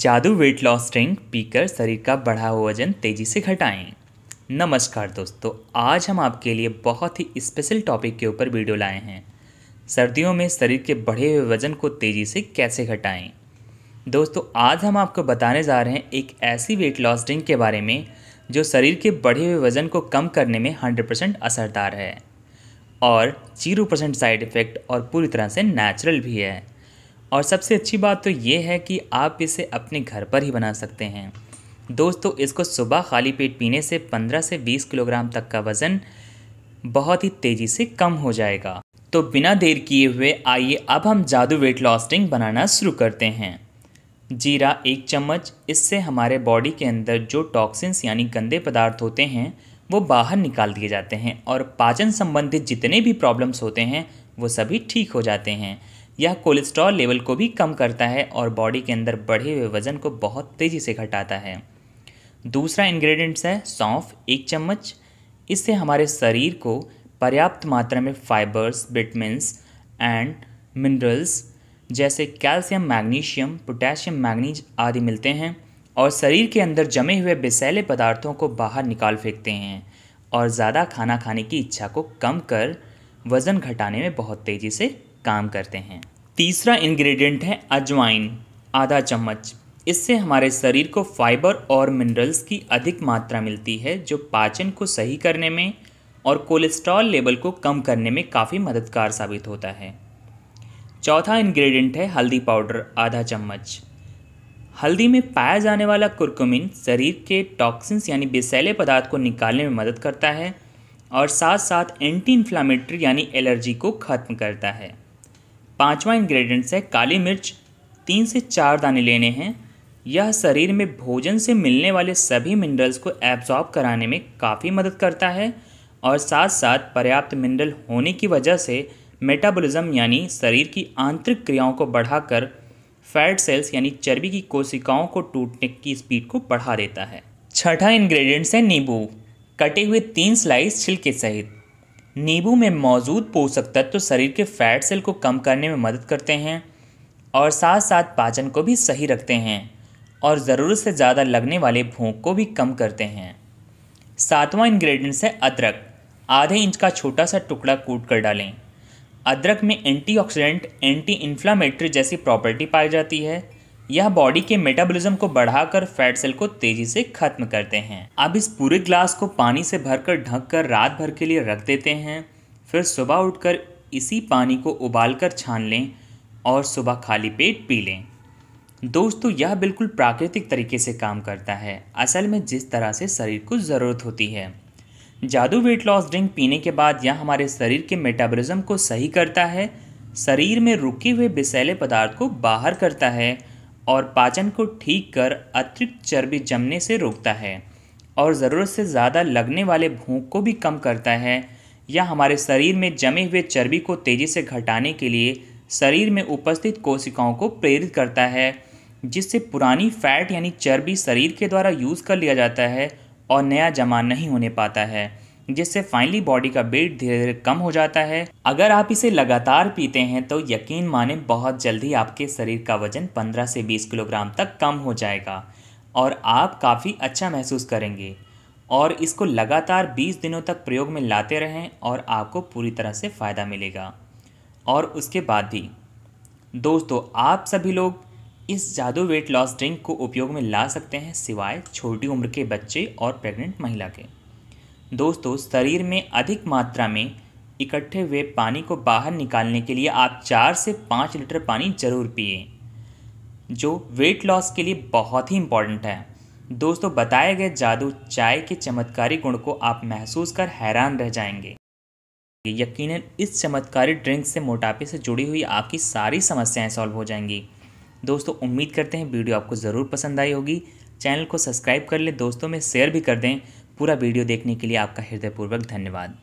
जादू weight loss drink पीकर शरीर का बढ़ा हुआ वजन तेज़ी से घटाएं नमस्कार दोस्तों आज हम आपके लिए बहुत ही स्पेशल टॉपिक के ऊपर वीडियो लाए हैं सर्दियों में शरीर के बढ़े हुए वजन को तेज़ी से कैसे घटाएं दोस्तों आज हम आपको बताने जा रहे हैं एक ऐसी वेट लॉस ड्रिंक के बारे में जो शरीर के बढ़े हुए वजन को कम करने में हंड्रेड असरदार है और जीरो परसेंट साइड इफ़ेक्ट और पूरी तरह से नेचुरल भी है और सबसे अच्छी बात तो ये है कि आप इसे अपने घर पर ही बना सकते हैं दोस्तों इसको सुबह खाली पेट पीने से 15 से 20 किलोग्राम तक का वज़न बहुत ही तेज़ी से कम हो जाएगा तो बिना देर किए हुए आइए अब हम जादू वेट लॉस ड्रिंक बनाना शुरू करते हैं जीरा एक चम्मच इससे हमारे बॉडी के अंदर जो टॉक्सिन्स यानी गंदे पदार्थ होते हैं वो बाहर निकाल दिए जाते हैं और पाचन संबंधित जितने भी प्रॉब्लम्स होते हैं वो सभी ठीक हो जाते हैं यह कोलेस्ट्रॉल लेवल को भी कम करता है और बॉडी के अंदर बढ़े हुए वजन को बहुत तेज़ी से घटाता है दूसरा इंग्रेडिएंट्स है सौंफ एक चम्मच इससे हमारे शरीर को पर्याप्त मात्रा में फाइबर्स विटमिनस एंड मिनरल्स जैसे कैल्शियम मैग्नीशियम पोटेशियम मैग्नीज आदि मिलते हैं और शरीर के अंदर जमे हुए बिसैले पदार्थों को बाहर निकाल फेंकते हैं और ज़्यादा खाना खाने की इच्छा को कम कर वज़न घटाने में बहुत तेज़ी से काम करते हैं तीसरा इंग्रेडिएंट है अजवाइन आधा चम्मच इससे हमारे शरीर को फाइबर और मिनरल्स की अधिक मात्रा मिलती है जो पाचन को सही करने में और कोलेस्ट्रॉल लेवल को कम करने में काफ़ी मददगार साबित होता है चौथा इंग्रेडिएंट है हल्दी पाउडर आधा चम्मच हल्दी में पाया जाने वाला कुरकुमिन शरीर के टॉक्सिन्स यानी बेसैले पदार्थ को निकालने में मदद करता है और साथ साथ एंटी इन्फ्लामेटरी यानी एलर्जी को खत्म करता है पाँचवा इंग्रेडिएंट्स है काली मिर्च तीन से चार दाने लेने हैं यह शरीर में भोजन से मिलने वाले सभी मिनरल्स को एब्जॉर्ब कराने में काफ़ी मदद करता है और साथ साथ पर्याप्त मिनरल होने की वजह से मेटाबॉलिज्म यानी शरीर की आंतरिक क्रियाओं को बढ़ाकर फैट सेल्स यानी चर्बी की कोशिकाओं को टूटने की स्पीड को बढ़ा देता है छठा इंग्रेडिएंट्स है नींबू कटे हुए तीन स्लाइस छिलके सहित नींबू में मौजूद पोषक तत्व शरीर के फैट सेल को कम करने में मदद करते हैं और साथ साथ पाचन को भी सही रखते हैं और ज़रूरत से ज़्यादा लगने वाले भूख को भी कम करते हैं सातवां इंग्रेडिएंट्स है अदरक आधे इंच का छोटा सा टुकड़ा कूट कर डालें अदरक में एंटीऑक्सीडेंट एंटी इन्फ्लामेटरी जैसी प्रॉपर्टी पाई जाती है यह बॉडी के मेटाबॉलिज्म को बढ़ाकर फैट सेल को तेजी से खत्म करते हैं अब इस पूरे ग्लास को पानी से भरकर ढक कर रात भर के लिए रख देते हैं फिर सुबह उठकर इसी पानी को उबाल कर छान लें और सुबह खाली पेट पी लें दोस्तों यह बिल्कुल प्राकृतिक तरीके से काम करता है असल में जिस तरह से शरीर को ज़रूरत होती है जादू वेट लॉस ड्रिंक पीने के बाद यह हमारे शरीर के मेटाबॉलिज्म को सही करता है शरीर में रुके हुए बिसैले पदार्थ को बाहर करता है और पाचन को ठीक कर अतिरिक्त चर्बी जमने से रोकता है और ज़रूरत से ज़्यादा लगने वाले भूख को भी कम करता है या हमारे शरीर में जमे हुए चर्बी को तेज़ी से घटाने के लिए शरीर में उपस्थित कोशिकाओं को प्रेरित करता है जिससे पुरानी फैट यानी चर्बी शरीर के द्वारा यूज़ कर लिया जाता है और नया जमा नहीं होने पाता है जिससे फाइनली बॉडी का वेट धीरे धीरे कम हो जाता है अगर आप इसे लगातार पीते हैं तो यकीन माने बहुत जल्दी आपके शरीर का वजन 15 से 20 किलोग्राम तक कम हो जाएगा और आप काफ़ी अच्छा महसूस करेंगे और इसको लगातार 20 दिनों तक प्रयोग में लाते रहें और आपको पूरी तरह से फ़ायदा मिलेगा और उसके बाद भी दोस्तों आप सभी लोग इस जादू वेट लॉस ड्रिंक को उपयोग में ला सकते हैं सिवाय छोटी उम्र के बच्चे और प्रेग्नेंट महिला के दोस्तों शरीर में अधिक मात्रा में इकट्ठे हुए पानी को बाहर निकालने के लिए आप चार से पाँच लीटर पानी ज़रूर पिए जो वेट लॉस के लिए बहुत ही इम्पॉर्टेंट है दोस्तों बताए गए जादू चाय के चमत्कारी गुण को आप महसूस कर हैरान रह जाएंगे यकीनन इस चमत्कारी ड्रिंक से मोटापे से जुड़ी हुई आपकी सारी समस्याएं सॉल्व हो जाएंगी दोस्तों उम्मीद करते हैं वीडियो आपको ज़रूर पसंद आई होगी चैनल को सब्सक्राइब कर लें दोस्तों में शेयर भी कर दें पूरा वीडियो देखने के लिए आपका हृदयपूर्वक धन्यवाद